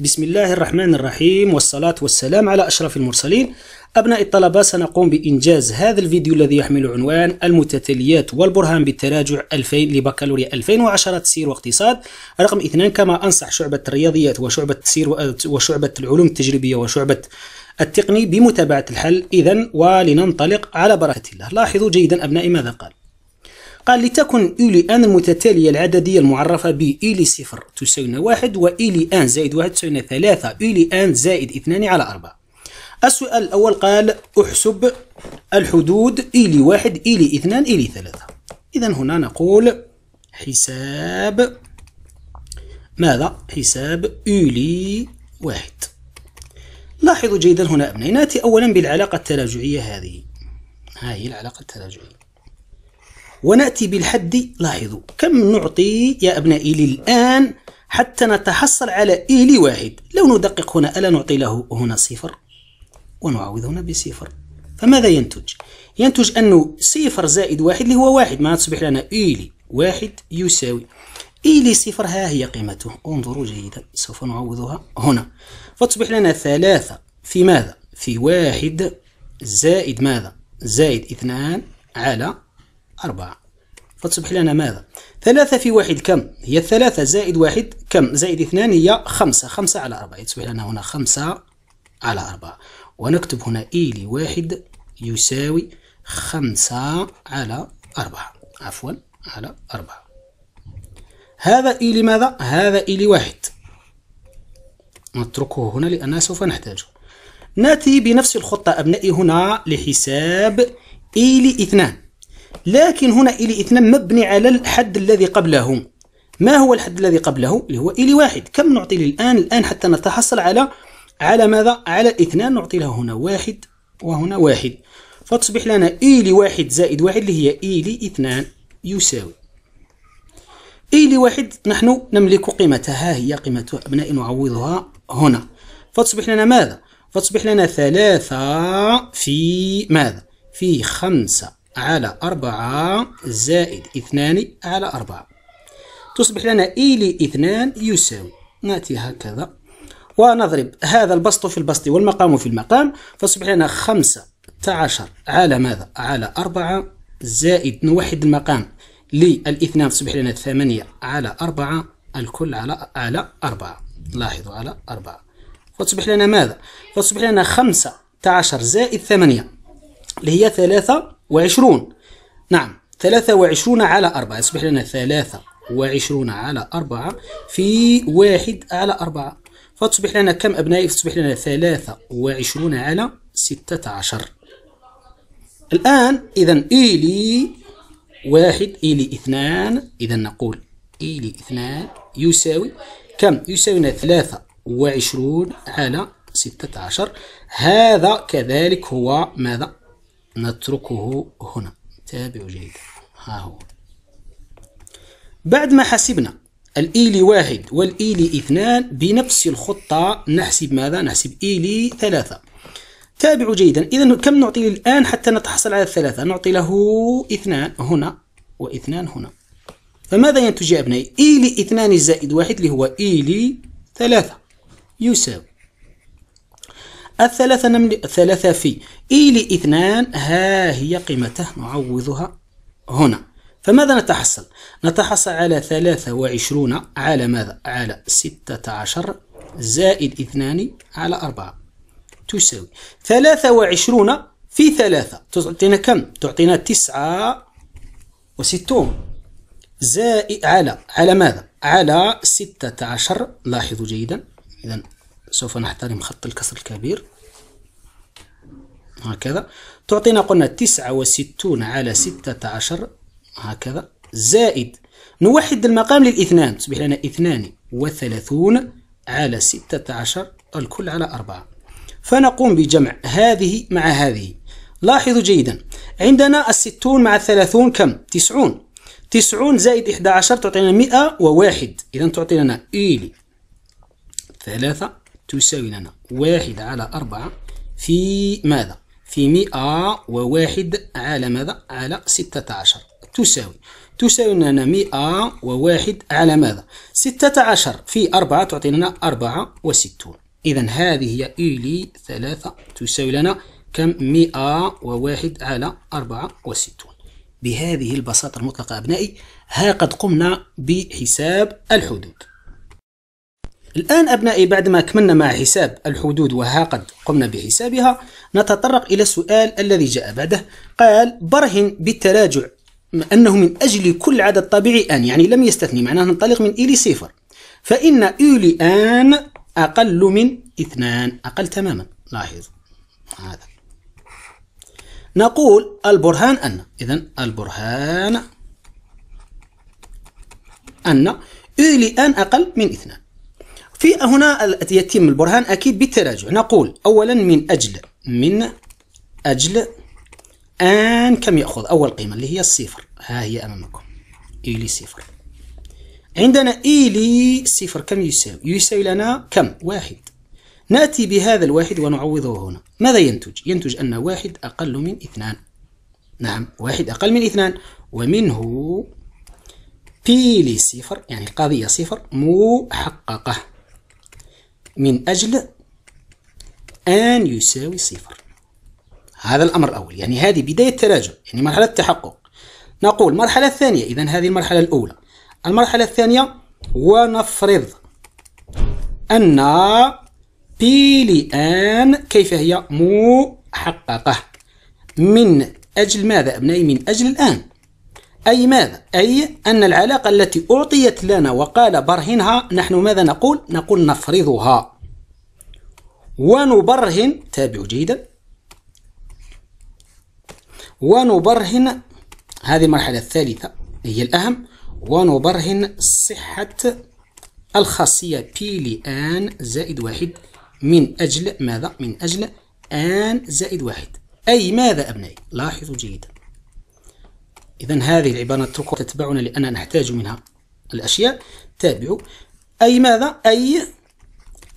بسم الله الرحمن الرحيم والصلاة والسلام على أشرف المرسلين أبناء الطلبة سنقوم بإنجاز هذا الفيديو الذي يحمل عنوان المتتاليات والبرهان بالتراجع 2000 لبكالوريا 2010 تسير واقتصاد رقم 2 كما أنصح شعبة الرياضيات وشعبة التسير وشعبة العلوم التجريبية وشعبة التقني بمتابعة الحل إذا ولننطلق على بركة الله لاحظوا جيدا أبنائي ماذا قال قال لتكن إيلي أن المتتالية العددية المعرفة ب إيلي صفر تساوي واحد وإيلي أن زائد واحد تساوي ثلاثة إيلي أن زائد اثنان على أربعة السؤال الأول قال أحسب الحدود إيلي واحد إيلي اثنان إيلي ثلاثة إذا هنا نقول حساب ماذا؟ حساب إيلي واحد لاحظوا جيدا هنا نأتي أولا بالعلاقة التراجعية هذه ها هي العلاقة التراجعية ونأتي بالحد لاحظوا كم نعطي يا أبنائي للآن حتى نتحصل على إيلي واحد لو ندقق هنا ألا نعطي له هنا صفر ونعوض هنا بصفر فماذا ينتج؟ ينتج أنه صفر زائد واحد اللي هو واحد ما تصبح لنا إيلي e واحد يساوي إيلي e صفر ها هي قيمته انظروا جيدا سوف نعوضها هنا فتصبح لنا ثلاثة في ماذا؟ في واحد زائد ماذا؟ زائد اثنان على أربعة فتصبح لنا ماذا؟ ثلاثة في واحد كم؟ هي ثلاثة زائد واحد كم؟ زائد اثنان هي خمسة خمسة على أربعة تصبح لنا هنا خمسة على أربعة ونكتب هنا إي e لواحد يساوي خمسة على أربعة عفوا على أربعة هذا إي e لماذا؟ هذا إي e لواحد نتركه هنا لأننا سوف نحتاجه نأتي بنفس الخطة أبنائي هنا لحساب إي لاثنان لكن هنا إلي اثنان مبني على الحد الذي قبله ما هو الحد الذي قبله اللي هو إلي واحد كم نعطي للآن الآن حتى نتحصل على على ماذا على الاثنان نعطي له هنا واحد وهنا واحد فتصبح لنا إلي واحد زائد واحد اللي هي إلي اثنان يساوي إيلي واحد نحن نملك قيمتها هي قيمة أبناء نعوضها هنا فتصبح لنا ماذا؟ فتصبح لنا ثلاثة في ماذا؟ في خمسة على أربعة زائد اثنان على أربعة تصبح لنا إي e لاثنان يساوي نأتي هكذا ونضرب هذا البسط في البسط والمقام في المقام فاصبح لنا خمسة عشر على ماذا؟ على أربعة زائد نوحد المقام للاثنان تصبح لنا ثمانية على أربعة الكل على على أربعة لاحظوا على أربعة فتصبح لنا ماذا؟ فتصبح لنا خمسة عشر زائد ثمانية اللي هي ثلاثة وعشرون نعم ثلاثة وعشرون على أربعة يصبح لنا ثلاثة وعشرون على أربعة في واحد على أربعة فتصبح لنا كم أبنائي تصبح لنا ثلاثة وعشرون على ستة عشر الآن إذا إيلي واحد إيلي اثنان إذا نقول إيلي اثنان يساوي كم يساوي ثلاثة وعشرون على ستة عشر هذا كذلك هو ماذا نتركه هنا تابعوا جيدا ها هو بعد ما حسبنا الإيلي واحد والإيلي اثنان بنفس الخطة نحسب ماذا؟ نحسب إيلي ثلاثة تابعوا جيدا إذا كم نعطي الآن حتى نتحصل على الثلاثة؟ نعطي له اثنان هنا واثنان هنا فماذا ينتج يا أبنائي؟ إيلي اثنان زائد واحد اللي هو إيلي ثلاثة يساوي الثلاثة نملي ثلاثة في اي لاثنان ها هي قيمته نعوضها هنا فماذا نتحصل؟ نتحصل على ثلاثة وعشرون على ماذا؟ على ستة عشر زائد اثنان على أربعة تساوي ثلاثة وعشرون في ثلاثة تعطينا كم؟ تعطينا تسعة وستون زائد على على ماذا؟ على ستة عشر لاحظوا جيدا إذا سوف نحترم خط الكسر الكبير هكذا تعطينا قلنا تسعة وستون على ستة عشر هكذا زائد نوحد المقام للاثنان تصبح لنا اثنان وثلاثون على ستة عشر الكل على أربعة فنقوم بجمع هذه مع هذه لاحظوا جيدا عندنا الستون مع الثلاثون كم؟ تسعون تسعون زائد إحدى عشر تعطينا مئة وواحد إذا تعطي لنا إيلي ثلاثة تساوي لنا واحد على أربعة في ماذا؟ في 101 على ماذا؟ على 16 تساوي تساوي لنا 101 على ماذا؟ 16 في 4 تعطينا 64 إذا هذه هي إيلي 3 تساوي لنا كم 101 على 64 بهذه البساطة المطلقة أبنائي ها قد قمنا بحساب الحدود الآن أبنائي بعدما كملنا مع حساب الحدود وها قد قمنا بحسابها نتطرق إلى السؤال الذي جاء بعده قال برهن بالتراجع أنه من أجل كل عدد طبيعي أن يعني لم يستثني معناه ننطلق من إلي صفر فإن إلي أن أقل من اثنان أقل تماما لاحظ هذا نقول البرهان أن إذا البرهان أن إلي أن أقل من اثنان في هنا يتم البرهان أكيد بالتراجع نقول أولا من أجل من أجل أن كم يأخذ أول قيمة اللي هي الصفر ها هي أمامكم لي صفر عندنا لي صفر كم يساوي يساوي لنا كم واحد نأتي بهذا الواحد ونعوضه هنا ماذا ينتج ينتج أن واحد أقل من اثنان نعم واحد أقل من اثنان ومنه بي لي صفر يعني القضية صفر محققة من أجل أن يساوي صفر هذا الأمر الأول يعني هذه بداية التراجع يعني مرحلة التحقق نقول المرحلة الثانية إذا هذه المرحلة الأولى المرحلة الثانية ونفرض أن بي لآن كيف هي محققة من أجل ماذا أبنائي من أجل الآن أي ماذا؟ أي أن العلاقة التي أعطيت لنا وقال برهنها نحن ماذا نقول؟ نقول نفرضها ونبرهن تابعوا جيدا ونبرهن هذه المرحلة الثالثة هي الأهم ونبرهن صحة الخاصية بي لآن زائد واحد من أجل ماذا؟ من أجل آن زائد واحد أي ماذا أبنائي؟ لاحظوا جيدا إذا هذه العبارة نتركها تتبعنا لأننا نحتاج منها الأشياء تابعوا أي ماذا؟ أي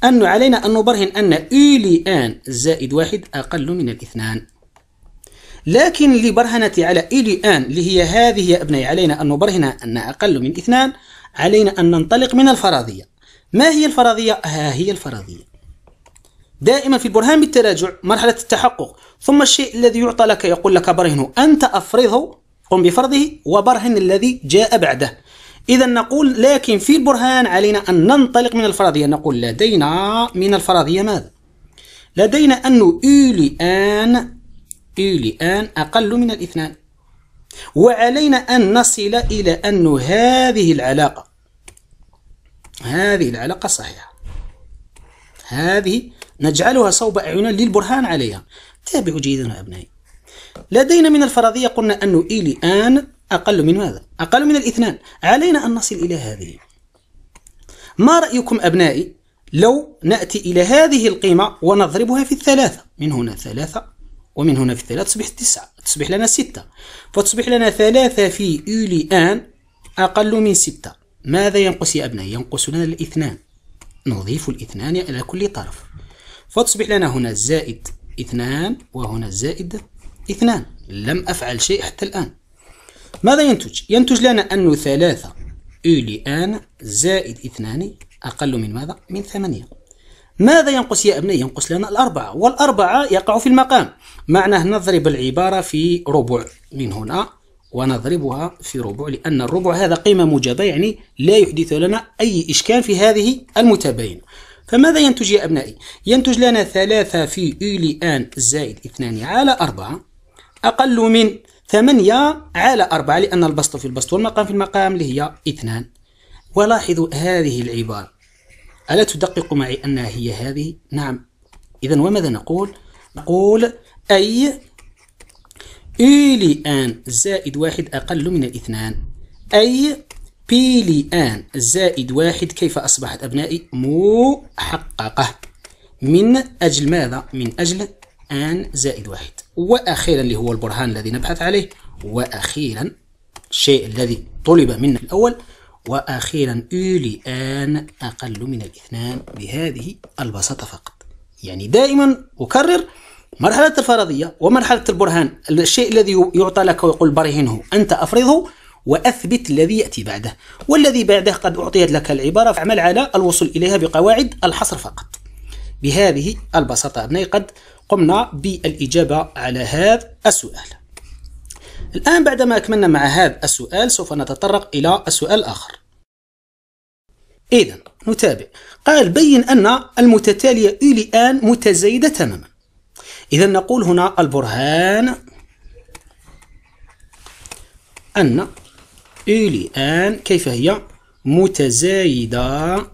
أن علينا أن نبرهن أن إلي آن زائد واحد أقل من الاثنان لكن لبرهنة على إلي آن اللي هي هذه يا أبني علينا أن نبرهنها أن أقل من اثنان علينا أن ننطلق من الفرضية ما هي الفرضية؟ ها هي الفرضية دائما في البرهان بالتراجع مرحلة التحقق ثم الشيء الذي يعطى لك يقول لك برهنه أنت أفرضه قم بفرضه وبرهن الذي جاء بعده إذا نقول لكن في البرهان علينا أن ننطلق من الفرضية نقول لدينا من الفرضية ماذا؟ لدينا أن أولي آن أولي آن أقل من الاثنان وعلينا أن نصل إلى أن هذه العلاقة هذه العلاقة صحيحة هذه نجعلها صوب أعيننا للبرهان عليها تابعوا جيدا أبنائي لدينا من الفرضية قلنا أن إي آن أقل من ماذا؟ أقل من الاثنان علينا أن نصل إلى هذه ما رأيكم أبنائي لو نأتي إلى هذه القيمة ونضربها في الثلاثة من هنا ثلاثة ومن هنا في الثلاثة تصبح تسعة تصبح لنا ستة فتصبح لنا ثلاثة في إي آن أقل من ستة ماذا ينقص يا أبنائي؟ ينقص لنا الاثنان نضيف الاثنان إلى كل طرف فتصبح لنا هنا زائد اثنان وهنا زائد اثنان لم أفعل شيء حتى الآن ماذا ينتج؟ ينتج لنا أنه ثلاثة أولي آن زائد اثنان أقل من ماذا؟ من ثمانية ماذا ينقص يا أبنائي؟ ينقص لنا الأربعة والأربعة يقع في المقام معناه نضرب العبارة في ربع من هنا ونضربها في ربع لأن الربع هذا قيمة موجبة يعني لا يحدث لنا أي إشكال في هذه المتباينة فماذا ينتج يا أبنائي؟ ينتج لنا ثلاثة في أولي آن زائد اثنان على أربعة أقل من 8 على 4 لأن البسط في البسط والمقام في المقام اللي هي 2 ولاحظوا هذه العبارة ألا تدقق معي أنها هي هذه؟ نعم إذا وماذا نقول؟ نقول أي إيلي آن زائد واحد أقل من الاثنان أي بيلي آن زائد واحد كيف أصبحت أبنائي محققة من أجل ماذا؟ من أجل آن زائد واحد وأخيرا اللي هو البرهان الذي نبحث عليه وأخيرا الشيء الذي طلب منا الأول وأخيرا الي أن أقل من الاثنان بهذه البساطة فقط يعني دائما أكرر مرحلة الفرضية ومرحلة البرهان الشيء الذي يعطى لك ويقول برهنه أنت أفرضه وأثبت الذي يأتي بعده والذي بعده قد أعطيت لك العبارة فاعمل على الوصول إليها بقواعد الحصر فقط بهذه البساطة أبنائي قد قمنا بالإجابة على هذا السؤال الآن بعدما أكملنا مع هذا السؤال سوف نتطرق إلى السؤال الآخر إذا نتابع قال بين أن المتتالية إلى آن متزايدة تماما إذا نقول هنا البرهان أن آن كيف هي متزايدة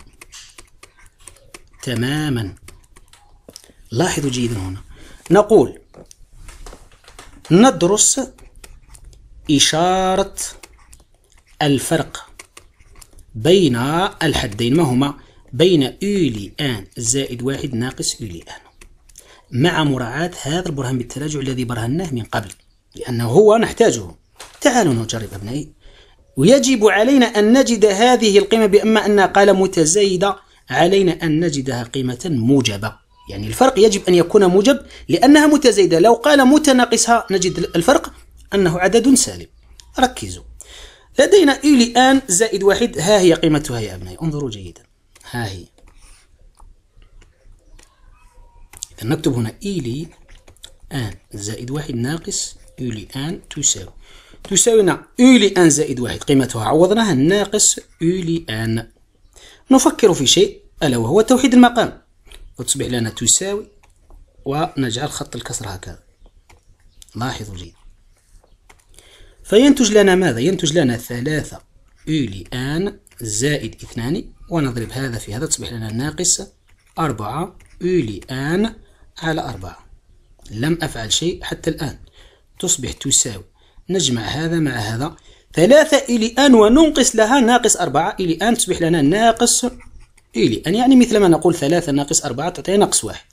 تماما لاحظوا جيدا هنا نقول ندرس إشارة الفرق بين الحدين ما هما بين أولي آن زائد واحد ناقص أولي آن مع مراعاة هذا البرهان بالتراجع الذي برهناه من قبل لأنه هو نحتاجه تعالوا نجرب أبنائي ويجب علينا أن نجد هذه القيمة بأما أنها قال متزايدة علينا أن نجدها قيمة موجبة يعني الفرق يجب أن يكون موجب لأنها متزايدة لو قال متناقصها نجد الفرق أنه عدد سالب ركزوا لدينا إي الآن زائد واحد ها هي قيمتها يا أبنائي انظروا جيدا ها هي إذا نكتب هنا إي آن زائد واحد ناقص إي آن تساوي تساوينا إي آن زائد واحد قيمتها عوضناها ناقص إي آن نفكر في شيء ألا وهو توحيد المقام وتصبح لنا تساوي ونجعل خط الكسر هكذا لاحظوا جيدا فينتج لنا ماذا؟ ينتج لنا ثلاثة يولي آن زائد اثنان ونضرب هذا في هذا تصبح لنا ناقص أربعة يولي آن على أربعة لم أفعل شيء حتى الآن تصبح تساوي نجمع هذا مع هذا ثلاثة إلي آن وننقص لها ناقص أربعة إلي آن تصبح لنا ناقص إلي إيه أن يعني مثل ما نقول ثلاثة ناقص أربعة تعطينا ناقص واحد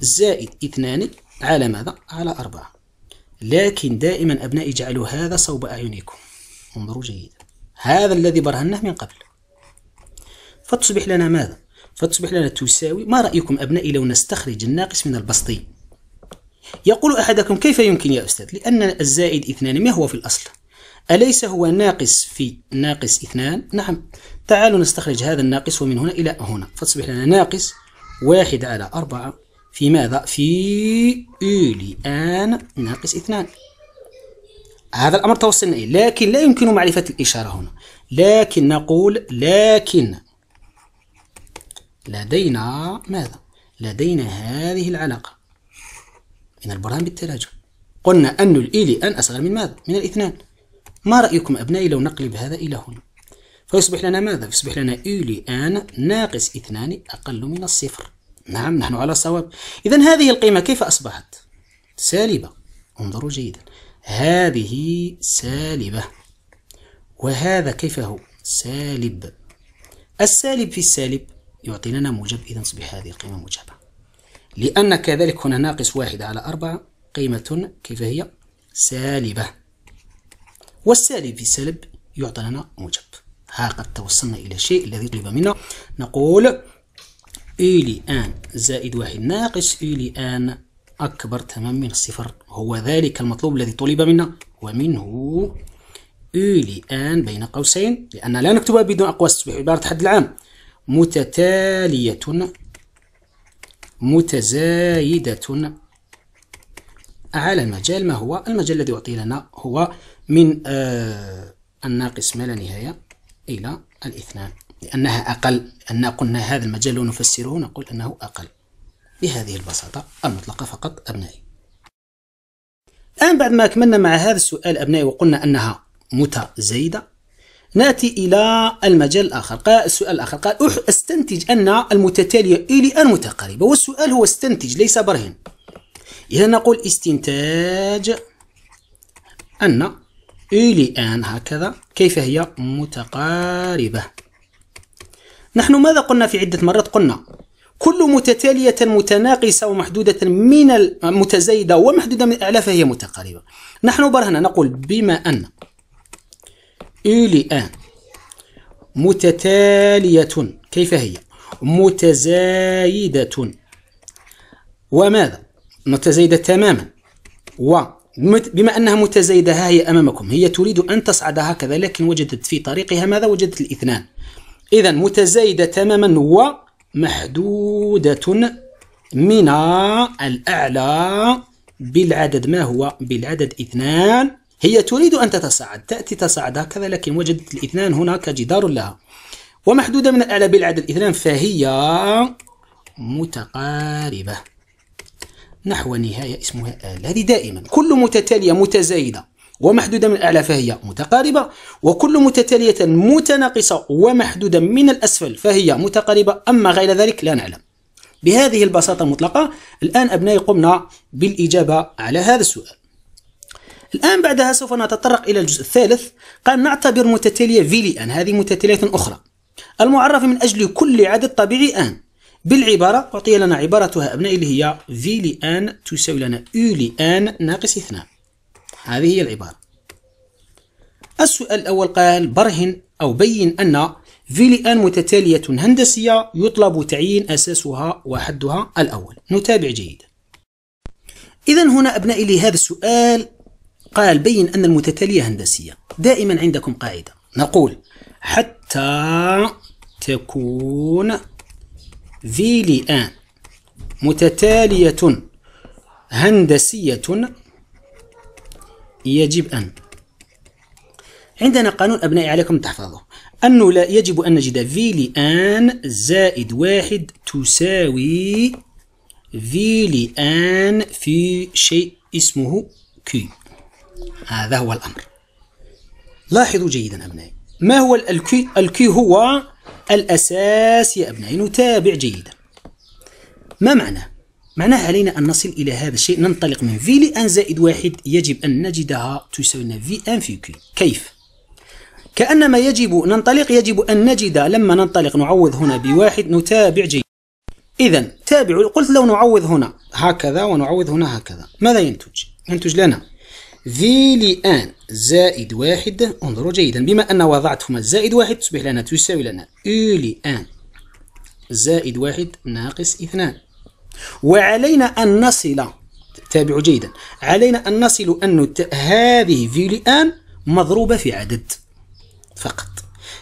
زائد اثنان على ماذا؟ على أربعة لكن دائما أبنائي اجعلوا هذا صوب أعينكم انظروا جيدا هذا الذي برهناه من قبل فتصبح لنا ماذا؟ فتصبح لنا تساوي ما رأيكم أبنائي لو نستخرج الناقص من البسطي؟ يقول أحدكم كيف يمكن يا أستاذ؟ لأن الزائد اثنان ما هو في الأصل؟ أليس هو ناقص في ناقص اثنان؟ نعم تعالوا نستخرج هذا الناقص ومن هنا إلى هنا فتصبح لنا ناقص واحد على أربعة في ماذا؟ في إلي آن ناقص اثنان هذا الأمر توصلنا إليه لكن لا يمكن معرفة الإشارة هنا لكن نقول لكن لدينا ماذا؟ لدينا هذه العلاقة من البرهان بالتراجع قلنا أن الإيلي أن أصغر من ماذا؟ من الاثنان ما رأيكم أبنائي لو نقلب هذا إلى هنا فيصبح لنا ماذا؟ يصبح لنا U لآن ناقص اثنان أقل من الصفر نعم نحن على صواب إذا هذه القيمة كيف أصبحت؟ سالبة انظروا جيدا هذه سالبة وهذا كيف هو؟ سالب السالب في السالب يعطي لنا موجب إذا تصبح هذه القيمة موجبة لأن كذلك هنا ناقص واحد على أربعة قيمة كيف هي؟ سالبة والسالب في سلب يعطي لنا موجب ها قد توصلنا إلى الشيء الذي طلب منا نقول إلي آن زائد واحد ناقص إلي آن أكبر تمام من الصفر هو ذلك المطلوب الذي طلب منا ومنه إلي آن بين قوسين لأن لا نكتبها بدون أقواس تصبح عبارة حد العام متتالية متزايدة على المجال ما هو المجال الذي أعطي لنا هو من آه، الناقص ما لا نهاية إلى الاثنان لأنها أقل أن قلنا هذا المجال لو نفسره نقول أنه أقل بهذه البساطة المطلقة فقط أبنائي الآن بعد ما أكملنا مع هذا السؤال أبنائي وقلنا أنها متزايدة نأتي إلى المجال الآخر قال السؤال الآخر قال استنتج أن المتتالية إلى أن متقاربة والسؤال هو استنتج ليس برهن إذا نقول استنتاج أن أولي آن هكذا كيف هي متقاربة نحن ماذا قلنا في عدة مرات قلنا كل متتالية متناقصة ومحدودة من متزايدة ومحدودة من الأعلى فهي متقاربة نحن برهنا نقول بما أن أولي آن متتالية كيف هي متزايدة وماذا متزايدة تماما و بما أنها متزايدة ها هي أمامكم هي تريد أن تصعد هكذا لكن وجدت في طريقها ماذا وجدت الاثنان إذا متزايدة تماما ومحدودة من الأعلى بالعدد ما هو بالعدد اثنان هي تريد أن تتصاعد تأتي تصاعد هكذا لكن وجدت الاثنان هناك جدار لها ومحدودة من الأعلى بالعدد اثنان فهي متقاربة نحو نهاية اسمها آل هذه دائما كل متتالية متزايدة ومحدودة من الأعلى فهي متقاربة وكل متتالية متناقصة ومحدودة من الأسفل فهي متقاربة أما غير ذلك لا نعلم بهذه البساطة المطلقة الآن أبنائي قمنا بالإجابة على هذا السؤال الآن بعدها سوف نتطرق إلى الجزء الثالث قال نعتبر متتالية في لي أن هذه متتالية أخرى المعرف من أجل كل عدد طبيعي أن بالعبارة أعطي لنا عبارتها أبنائي اللي هي v لآن تساوي لنا u لآن ناقص 2 هذه هي العبارة السؤال الأول قال برهن أو بين أن في لآن متتالية هندسية يطلب تعيين أساسها وحدها الأول نتابع جيدا إذا هنا أبنائي لهذا السؤال قال بين أن المتتالية هندسية دائما عندكم قاعدة نقول حتى تكون ذي آن متتالية هندسية يجب أن عندنا قانون أبنائي عليكم تحفظوه أنه لا يجب أن نجد في لآن زائد واحد تساوي في لآن في شيء اسمه كي هذا هو الأمر لاحظوا جيدا أبنائي ما هو الكي؟ الكي هو الأساس يا أبنائي نتابع جيدا ما معنى؟ معناه علينا أن نصل إلى هذا الشيء ننطلق من في لأن زائد واحد يجب أن نجدها تساوي لنا في أن في كي كيف؟ كأنما يجب ننطلق يجب أن نجد لما ننطلق نعوض هنا بواحد نتابع جيدا إذا تابعوا قلت لو نعوض هنا هكذا ونعوض هنا هكذا ماذا ينتج؟ ينتج لنا في لآن زائد واحد انظروا جيدا بما أن وضعتهما زائد واحد تصبح لنا تساوي لنا أو لآن زائد واحد ناقص اثنان وعلينا أن نصل تابعوا جيدا علينا أن نصل أن هذه في لآن مضروبة في عدد فقط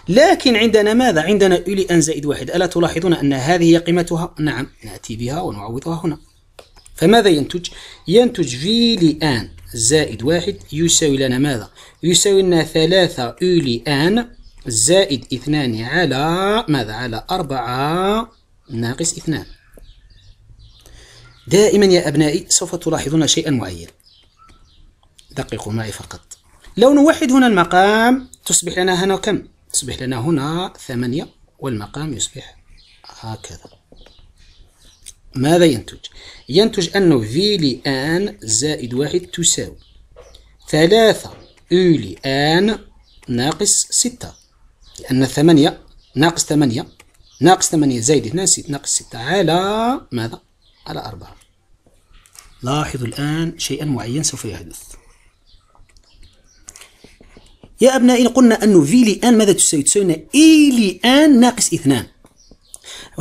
لكن عندنا ماذا؟ عندنا او لان زائد واحد ألا تلاحظون أن هذه هي قيمتها؟ نعم نأتي بها ونعوضها هنا فماذا ينتج؟ ينتج في لآن زائد واحد يساوي لنا ماذا؟ يساوي لنا ثلاثة أولي آن زائد اثنان على ماذا؟ على أربعة ناقص اثنان دائما يا أبنائي سوف تلاحظون شيئا معين دققوا معي فقط لو نوحد هنا المقام تصبح لنا هنا كم؟ تصبح لنا هنا ثمانية والمقام يصبح هكذا ماذا ينتج؟ ينتج أنه في آن زائد واحد تساوي ثلاثة أو آن ناقص ستة لأن ثمانية ناقص ثمانية ناقص ثمانية زائد هنا ناقص ستة على ماذا؟ على أربعة لاحظوا الآن شيئا معين سوف يحدث يا أبنائي قلنا أنه في آن ماذا تساوي؟ تساوي إي e آن ناقص اثنان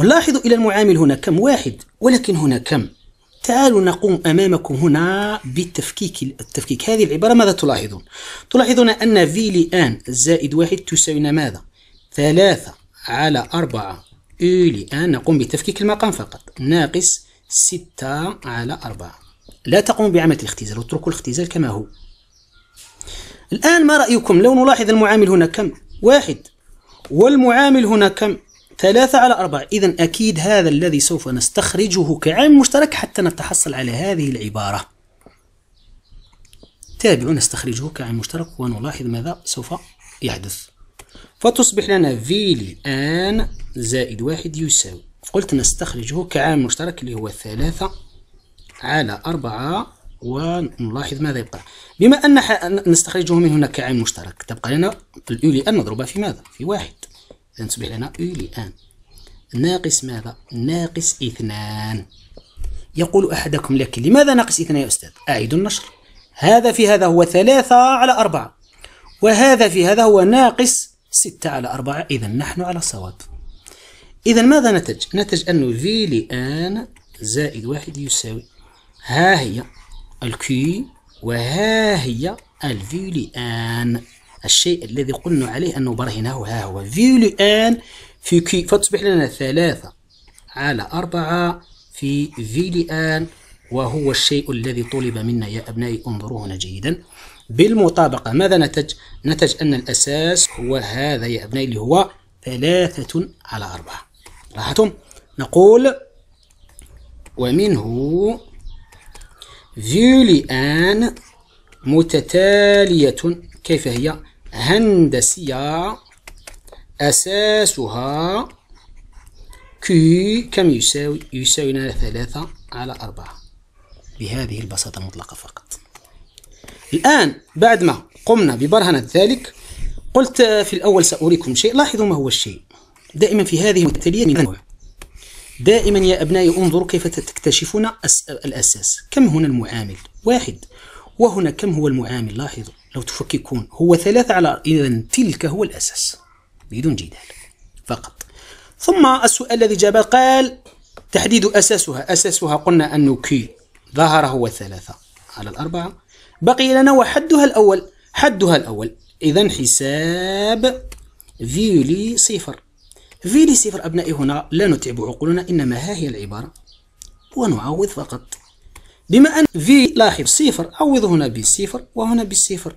لاحظوا إلى المعامل هنا كم واحد ولكن هنا كم تعالوا نقوم أمامكم هنا بالتفكيك التفكيك هذه العبارة ماذا تلاحظون تلاحظون أن في لآن زائد واحد تساوينا ماذا ثلاثة على أربعة إي e لآن نقوم بتفكيك المقام فقط ناقص ستة على أربعة لا تقوم بعمل الاختزال اتركوا الاختزال كما هو الآن ما رأيكم لو نلاحظ المعامل هنا كم واحد والمعامل هنا كم ثلاثة على أربعة إذا أكيد هذا الذي سوف نستخرجه كعامل مشترك حتى نتحصل على هذه العبارة تابعوا نستخرجه كعامل مشترك ونلاحظ ماذا سوف يحدث فتصبح لنا في الآن زائد واحد يساوي قلت نستخرجه كعامل مشترك اللي هو ثلاثة على أربعة ونلاحظ ماذا يبقى بما أن نستخرجه من هنا كعامل مشترك تبقى لنا الأولي أن نضربها في ماذا؟ في واحد إذا تصبح لنا أو لآن ناقص ماذا؟ ناقص اثنان يقول أحدكم لكن لماذا ناقص اثنان يا أستاذ؟ أعيد النشر هذا في هذا هو ثلاثة على أربعة وهذا في هذا هو ناقص ستة على أربعة إذا نحن على صواب إذا ماذا نتج؟ نتج أن في لآن زائد واحد يساوي ها هي الكي وها هي الفي لآن الشيء الذي قلنا عليه أنه برهناه ها هو في لآن في كي فتصبح لنا ثلاثة على أربعة في في لآن وهو الشيء الذي طلب منا يا أبنائي انظروا هنا جيدا بالمطابقة ماذا نتج؟ نتج أن الأساس هو هذا يا أبنائي اللي هو ثلاثة على أربعة لاحظتم؟ نقول ومنه فيولي آن متتالية كيف هي؟ هندسية أساسها Q كم يساوي؟ يساوينا ثلاثة على أربعة بهذه البساطة المطلقة فقط الآن بعد ما قمنا ببرهنة ذلك قلت في الأول سأريكم شيء لاحظوا ما هو الشيء دائما في هذه المثالية من نوع. دائما يا أبنائي انظروا كيف تكتشفون الأساس كم هنا المعامل واحد وهنا كم هو المعامل لاحظوا لو تفككون هو ثلاثة على إذا تلك هو الأساس بدون جدال فقط ثم السؤال الذي جاب قال تحديد أساسها أساسها قلنا أنه كي ظهر هو ثلاثة على الأربعة بقي لنا وحدها الأول حدها الأول إذا حساب فيلي صفر فيلي صفر أبنائي هنا لا نتعب عقولنا إنما ها هي العبارة ونعوض فقط بما أن في لاحظ صفر عوض هنا بالصفر وهنا بالصفر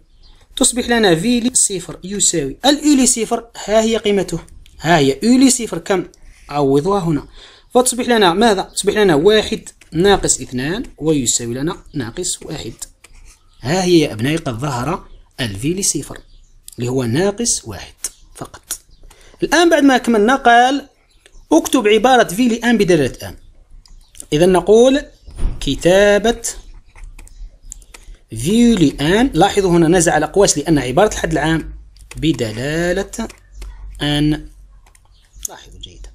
تصبح لنا في لي صفر يساوي الأولي صفر ها هي قيمته ها هي أولي صفر كم عوضها هنا فتصبح لنا ماذا تصبح لنا واحد ناقص اثنان ويساوي لنا ناقص واحد ها هي يا أبنائي قد ظهر الفي صفر اللي هو ناقص واحد فقط الآن بعد ما كملنا قال اكتب عبارة في ان بدلالة آن إذا نقول كتابة فيو لأن لاحظوا هنا نزع الأقواس لأن عبارة الحد العام بدلالة أن لاحظوا جيدا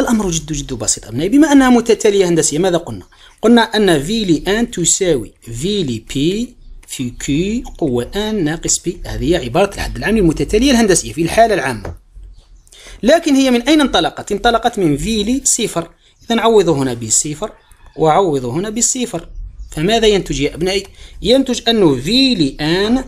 الأمر جد جد بسيط أبنائي بما أنها متتالية هندسية ماذا قلنا؟ قلنا أن في لأن تساوي في لبي في كي قوة أن ناقص بي هذه هي عبارة الحد العام المتتالية الهندسية في الحالة العامة لكن هي من أين انطلقت؟ انطلقت من فيلي صفر إذا عوضوا هنا بصفر وعوضوا هنا بصفر فماذا ينتج يا أبنائي؟ ينتج أنه في لآن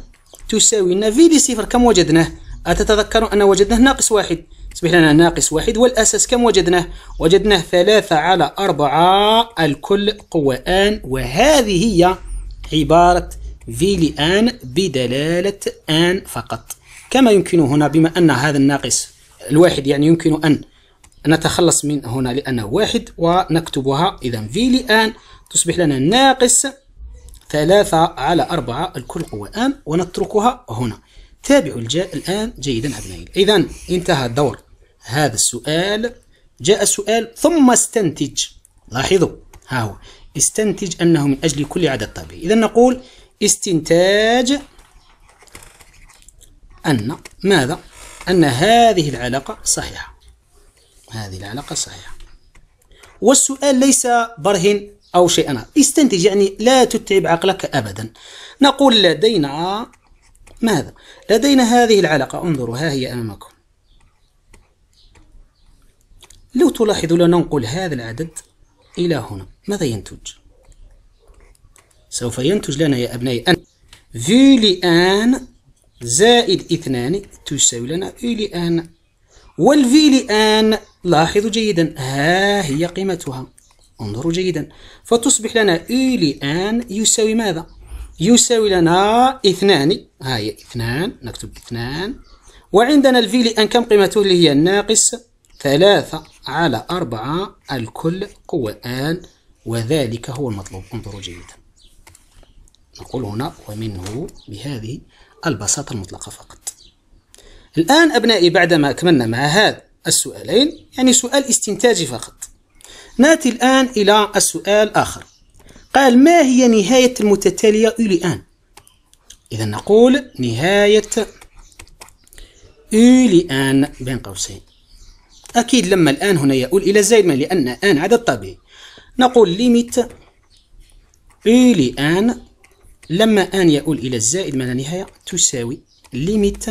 تساوي لنا في لصفر كم وجدناه؟ أتتذكر أن وجدناه ناقص واحد أصبح لنا ناقص واحد والأساس كم وجدناه؟ وجدناه ثلاثة على أربعة الكل قوة آن وهذه هي عبارة في لآن بدلالة آن فقط كما يمكن هنا بما أن هذا الناقص الواحد يعني يمكن أن نتخلص من هنا لأنه واحد ونكتبها إذا في لآن تصبح لنا ناقص ثلاثة على أربعة الكل قوة الآن ونتركها هنا تابعوا الجاء الآن جيدا أبنائي إذا انتهى دور هذا السؤال جاء السؤال ثم استنتج لاحظوا ها هو استنتج أنه من أجل كل عدد طبيعي إذا نقول استنتاج أن ماذا؟ أن هذه العلاقة صحيحة هذه العلاقة صحيحة والسؤال ليس برهن أو شيء آخر استنتج يعني لا تتعب عقلك أبدا نقول لدينا ماذا؟ لدينا هذه العلاقة انظروا ها هي أمامكم لو تلاحظون ننقل هذا العدد إلى هنا ماذا ينتج؟ سوف ينتج لنا يا أبنائي أن في لآن زائد اثنان تساوي لنا في لآن والفي لآن لاحظوا جيدا ها هي قيمتها انظروا جيدا فتصبح لنا U لآن يساوي ماذا؟ يساوي لنا اثنان ها هي اثنان نكتب اثنان وعندنا الفي لأن كم قيمته اللي هي ناقص ثلاثة على أربعة الكل قوة آن وذلك هو المطلوب انظروا جيدا نقول هنا ومنه بهذه البساطة المطلقة فقط الآن أبنائي بعدما أكملنا مع هذا السؤالين يعني سؤال استنتاجي فقط نأتي الآن إلى السؤال آخر قال ما هي نهاية المتتالية إلى لان إذا نقول نهاية إلى آن بين قوسين أكيد لما الآن هنا يؤول إلى زائد لأن آن عدد طبيعي نقول ليميت إلى آن لما آن يؤول إلى الزائد ما لا نهاية تساوي ليميت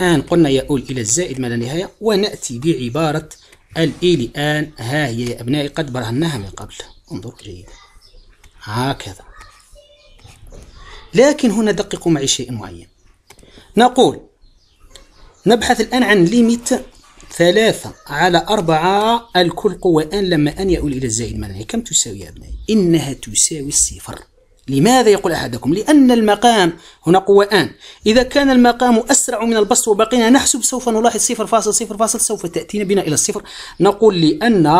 آن قلنا يؤول إلى الزائد ما لا نهاية ونأتي بعبارة الإيل الآن ها هي يا أبنائي قد برهناها من قبل انظروا جيدا هكذا لكن هنا دققوا معي شيء معين نقول نبحث الآن عن ليميت ثلاثة على أربعة الكل قوة أن لما أن يؤول إلى الزائد المنعي كم تساوي يا أبنائي؟ إنها تساوي الصفر لماذا يقول أحدكم لأن المقام هنا قوآن إذا كان المقام أسرع من البسط وبقينا نحسب سوف نلاحظ صفر فاصل صفر فاصل سوف تأتينا بنا إلى الصفر نقول لأن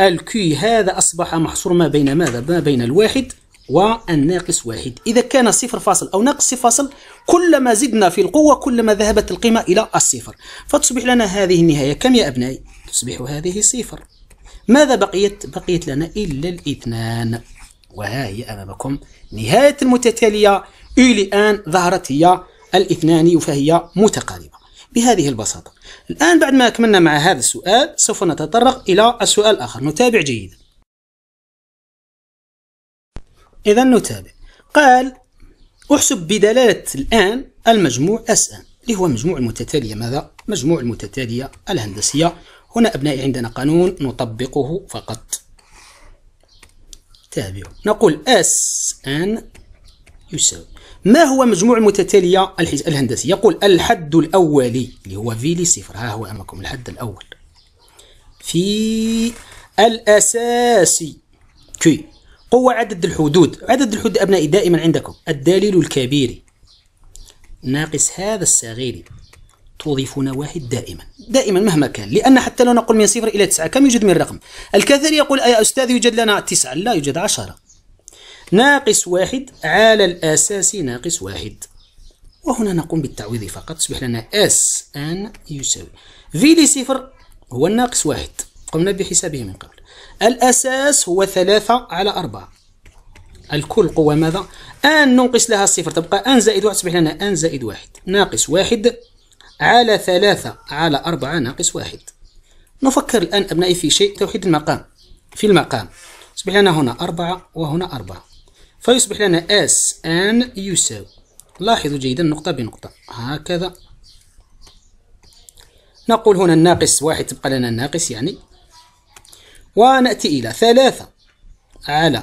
الكي هذا أصبح محصور ما بين ماذا ما بين الواحد والناقص واحد إذا كان صفر فاصل أو ناقص صفر فاصل كلما زدنا في القوة كلما ذهبت القيمة إلى الصفر فتصبح لنا هذه النهاية كم يا أبنائي؟ تصبح هذه صفر ماذا بقيت؟ بقيت لنا إلا الاثنان وها هي أمامكم نهاية المتتالية إلى الآن ظهرت هي الاثنان فهي متقاربة بهذه البساطة الآن بعد ما أكملنا مع هذا السؤال سوف نتطرق إلى السؤال الآخر نتابع جيدا إذا نتابع قال أحسب بدلالة الآن المجموع اس ان اللي هو مجموع المتتالية ماذا؟ مجموع المتتالية الهندسية هنا أبنائي عندنا قانون نطبقه فقط تابع نقول اس ان يساوي ما هو مجموع المتتالية الهندسية يقول الحد الأولي اللي هو في لي صفر ها هو أمامكم الحد الأول في الأساسي كي قوة عدد الحدود عدد الحدود أبنائي دائما عندكم الدليل الكبير ناقص هذا الصغير تضيفون واحد دائما دائما مهما كان لأن حتى لو نقول من صفر إلى تسعة كم يوجد من رقم الكثير يقول يا أستاذ يوجد لنا تسعة لا يوجد عشرة ناقص واحد على الأساس ناقص واحد وهنا نقوم بالتعويض فقط تصبح لنا اس ان يساوي في لي صفر هو الناقص واحد قمنا بحسابه من قبل الأساس هو ثلاثة على أربعة الكل قوة ماذا؟ ان ننقص لها الصفر تبقى ان زائد واحد تصبح لنا ان زائد واحد ناقص واحد على ثلاثة على أربعة ناقص واحد نفكر الآن أبنائي في شيء توحيد المقام في المقام يصبح لنا هنا أربعة وهنا أربعة فيصبح لنا اس ان يساوي لاحظوا جيدا نقطة بنقطة هكذا نقول هنا الناقص واحد تبقى لنا الناقص يعني ونأتي إلى ثلاثة على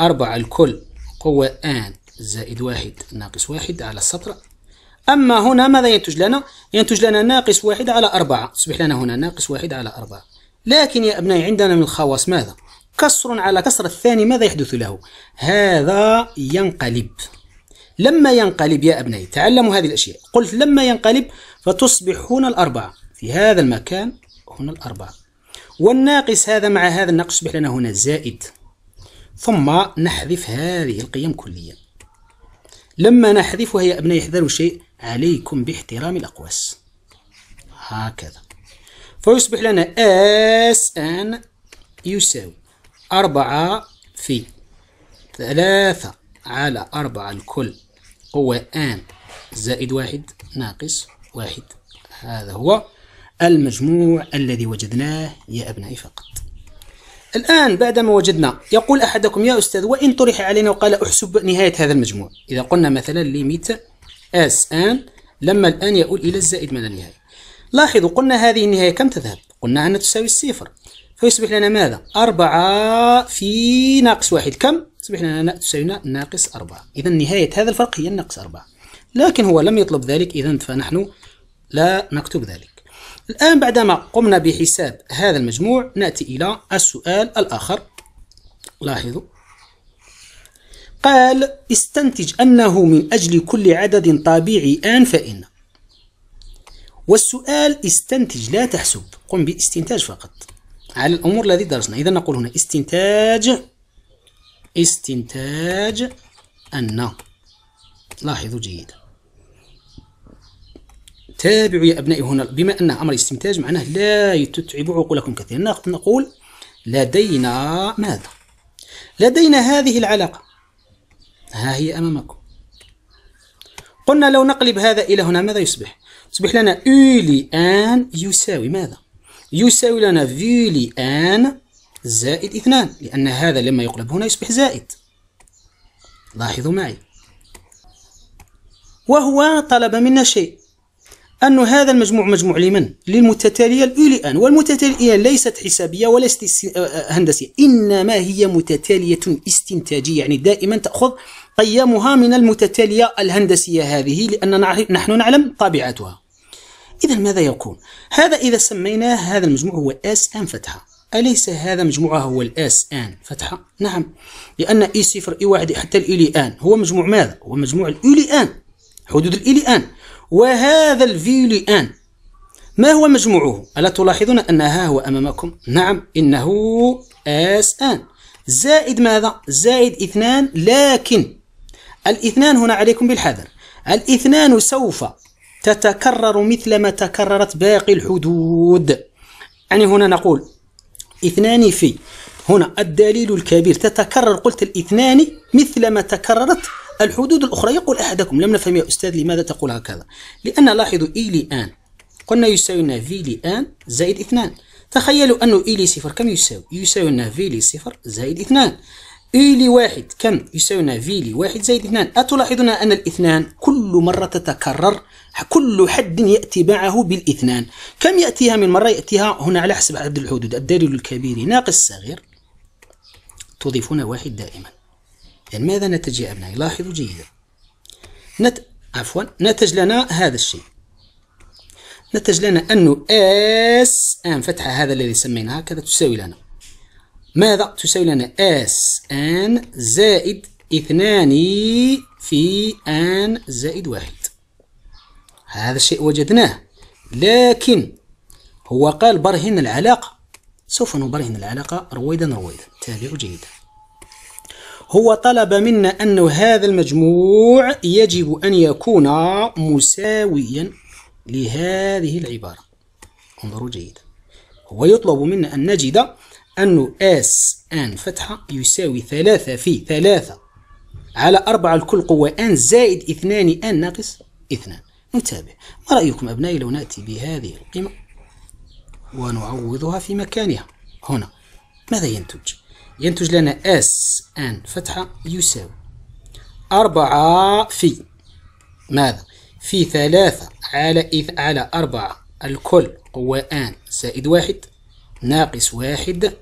أربعة الكل قوة ان زائد واحد ناقص واحد على السطر أما هنا ماذا ينتج لنا؟ ينتج لنا ناقص واحد على أربعة يصبح لنا هنا ناقص واحد على أربعة لكن يا أبنائي عندنا من الخواص ماذا؟ كسر على كسر الثاني ماذا يحدث له؟ هذا ينقلب لما ينقلب يا أبنائي تعلموا هذه الأشياء قلت لما ينقلب فتصبح هنا الأربعة في هذا المكان هنا الأربعة والناقص هذا مع هذا الناقص يصبح لنا هنا زائد ثم نحذف هذه القيم كليا لما نحذفها يا أبنائي احذروا شيء عليكم باحترام الأقواس هكذا فيصبح لنا اس ان يساوي أربعة في ثلاثة على أربعة الكل هو ان زائد واحد ناقص واحد هذا هو المجموع الذي وجدناه يا أبنائي فقط الآن بعدما وجدنا يقول أحدكم يا أستاذ وإن طرح علينا وقال أحسب نهاية هذا المجموع إذا قلنا مثلا ليميت اس ان لما الآن يؤول إلى الزائد من النهاية لاحظوا قلنا هذه النهاية كم تذهب قلنا أنها تساوي الصفر فيصبح لنا ماذا أربعة في ناقص واحد كم يصبح لنا تساوي ناقص أربعة إذا نهاية هذا الفرق هي ناقص أربعة لكن هو لم يطلب ذلك إذا فنحن لا نكتب ذلك الآن بعدما قمنا بحساب هذا المجموع نأتي إلى السؤال الآخر لاحظوا قال استنتج أنه من أجل كل عدد طبيعي آن فإن والسؤال استنتج لا تحسب قم باستنتاج فقط على الأمور الذي درسنا إذا نقول هنا استنتاج استنتاج أن لاحظوا جيدا تابعوا يا أبنائي هنا بما أن أمر استنتاج معناه لا تتعب عقولكم كثيرا نقول لدينا ماذا لدينا هذه العلاقة ها هي أمامكم قلنا لو نقلب هذا إلى هنا ماذا يصبح؟ يصبح لنا U آن يساوي ماذا؟ يساوي لنا V آن زائد اثنان لأن هذا لما يقلب هنا يصبح زائد لاحظوا معي وهو طلب منا شيء أن هذا المجموع مجموع لمن؟ للمتتالية أن والمتتالية ليست حسابية ولا هندسية إنما هي متتالية استنتاجية يعني دائما تأخذ قيامها من المتتالية الهندسية هذه لأننا نحن نعلم طبيعتها إذا ماذا يكون؟ هذا إذا سميناه هذا المجموع هو اس ان فتحة أليس هذا مجموعها هو الاس ان فتحة؟ نعم لأن اي صفر اي واحد حتى الإلي ان هو مجموع ماذا؟ هو مجموع الإلي ان حدود الإلي ان وهذا الفيلي آن ما هو مجموعه؟ ألا تلاحظون أن ها هو أمامكم؟ نعم إنه اس آن زائد ماذا؟ زائد اثنان لكن الاثنان هنا عليكم بالحذر الاثنان سوف تتكرر مثلما تكررت باقي الحدود يعني هنا نقول اثنان في هنا الدليل الكبير تتكرر قلت الاثنان مثلما تكررت الحدود الأخرى يقول أحدكم لم نفهم يا أستاذ لماذا تقول هكذا لأن لاحظوا إي لي آن قلنا يساوي لنا في لي آن زائد اثنان تخيلوا أنه إي لي صفر كم يساوي يساوي لنا في لي صفر زائد اثنان إي لي واحد كم يساوي لنا في لي واحد زائد اثنان أتلاحظون أن الاثنان كل مرة تتكرر كل حد يأتي معه بالاثنان كم يأتيها من مرة يأتيها هنا على حسب عدد الحدود الدليل الكبير ناقص الصغير تضيفون واحد دائما يعني ماذا نتج يا أبنائي لاحظوا جيدا نت... عفوا نتج لنا هذا الشيء نتج لنا أنه اس ان فتحة هذا الذي سميناها هكذا تساوي لنا ماذا تساوي لنا اس ان زائد اثنان في ان زائد واحد هذا الشيء وجدناه لكن هو قال برهن العلاقة سوف نبرهن العلاقة رويدا رويدا تابعوا جيدا هو طلب منا أن هذا المجموع يجب أن يكون مساويا لهذه العبارة انظروا جيدا هو يطلب منا أن نجد أن اس ان فتحة يساوي ثلاثة في ثلاثة على أربعة الكل قوة ان زائد اثنان ان ناقص اثنان نتابع ما رأيكم أبنائي لو نأتي بهذه القيمة ونعوضها في مكانها هنا ماذا ينتج؟ ينتج لنا اس ان فتحة يساوي أربعة في ماذا؟ في ثلاثة على إث على أربعة الكل هو ان زائد واحد ناقص واحد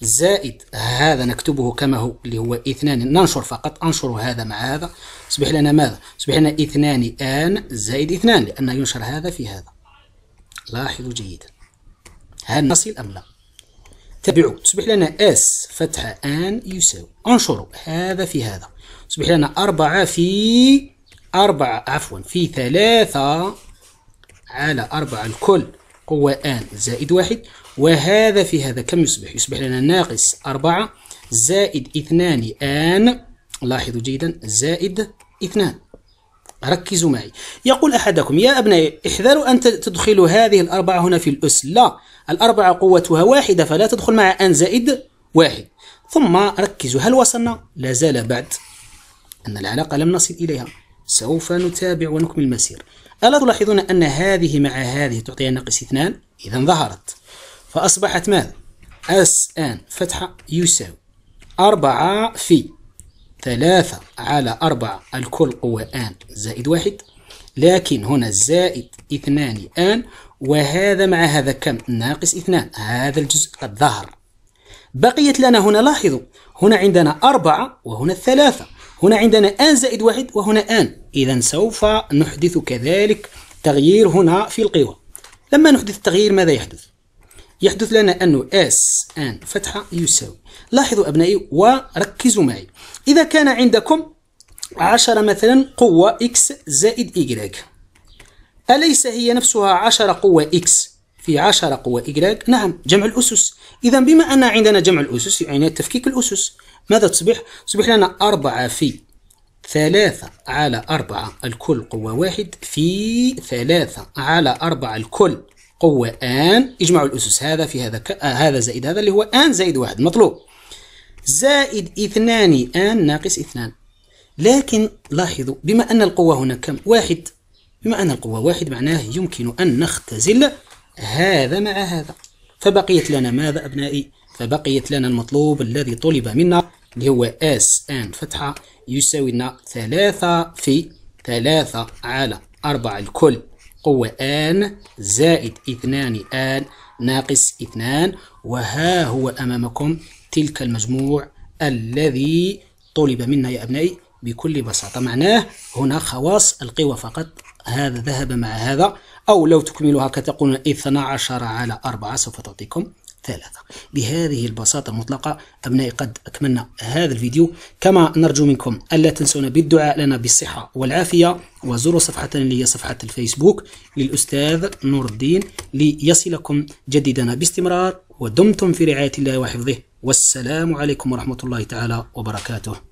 زائد هذا نكتبه كما هو اللي هو اثنان ننشر فقط أنشر هذا مع هذا يصبح لنا ماذا؟ يصبح لنا اثنان آن زائد اثنان لأن ينشر هذا في هذا لاحظوا جيدا هل نصل أم لا؟ تبعوا تصبح لنا اس فتحة ان يساوي انشروا هذا في هذا تصبح لنا أربعة في أربعة عفوا في ثلاثة على أربعة الكل قوة ان زائد واحد وهذا في هذا كم يصبح يصبح لنا ناقص أربعة زائد اثنان ان لاحظوا جيدا زائد اثنان ركزوا معي يقول أحدكم يا أبنائي احذروا أن تدخلوا هذه الأربعة هنا في الأس لا الأربعة قوتها واحدة فلا تدخل مع أن زائد واحد ثم ركزوا هل وصلنا؟ لا زال بعد أن العلاقة لم نصل إليها سوف نتابع ونكمل المسير ألا تلاحظون أن هذه مع هذه تعطي ناقص اثنان؟ إذا ظهرت فأصبحت ماذا؟ أس آن فتحة يساوي أربعة في ثلاثة على أربعة الكل قوة آن زائد واحد لكن هنا زائد اثنان آن وهذا مع هذا كم ناقص اثنان هذا الجزء قد ظهر بقيت لنا هنا لاحظوا هنا عندنا أربعة وهنا الثلاثة هنا عندنا آن زائد واحد وهنا آن إذا سوف نحدث كذلك تغيير هنا في القوى لما نحدث التغيير ماذا يحدث؟ يحدث لنا أنه اس ان فتحة يساوي لاحظوا أبنائي وركزوا معي إذا كان عندكم عشرة مثلا قوة إكس زائد إيكغيك أليس هي نفسها عشرة قوة إكس في عشرة قوة إيكغيك؟ نعم جمع الأسس إذا بما أن عندنا جمع الأسس يعني تفكيك الأسس ماذا تصبح؟ تصبح لنا أربعة في ثلاثة على أربعة الكل قوة واحد في ثلاثة على أربعة الكل قوة آن اجمعوا الأسس هذا في هذا ك... آه هذا زائد هذا اللي هو آن زائد واحد مطلوب زائد اثنان آن ناقص اثنان لكن لاحظوا بما أن القوة هنا كم واحد بما أن القوة واحد معناه يمكن أن نختزل هذا مع هذا فبقيت لنا ماذا أبنائي فبقيت لنا المطلوب الذي طلب منا اللي هو اس ان فتحة يساوي لنا ثلاثة في ثلاثة على أربعة الكل قوة ان زائد اثنان ان ناقص اثنان وها هو أمامكم تلك المجموع الذي طلب منا يا أبنائي بكل بساطة معناه هنا خواص القوى فقط هذا ذهب مع هذا أو لو تكملها كتقول 12 على 4 سوف تعطيكم ثلاثة بهذه البساطة المطلقة أبنائي قد أكملنا هذا الفيديو كما نرجو منكم ألا تنسونا بالدعاء لنا بالصحة والعافية وزوروا صفحتنا اللي هي صفحة الفيسبوك للأستاذ نور الدين ليصلكم جديدنا باستمرار ودمتم في رعاية الله وحفظه والسلام عليكم ورحمة الله تعالى وبركاته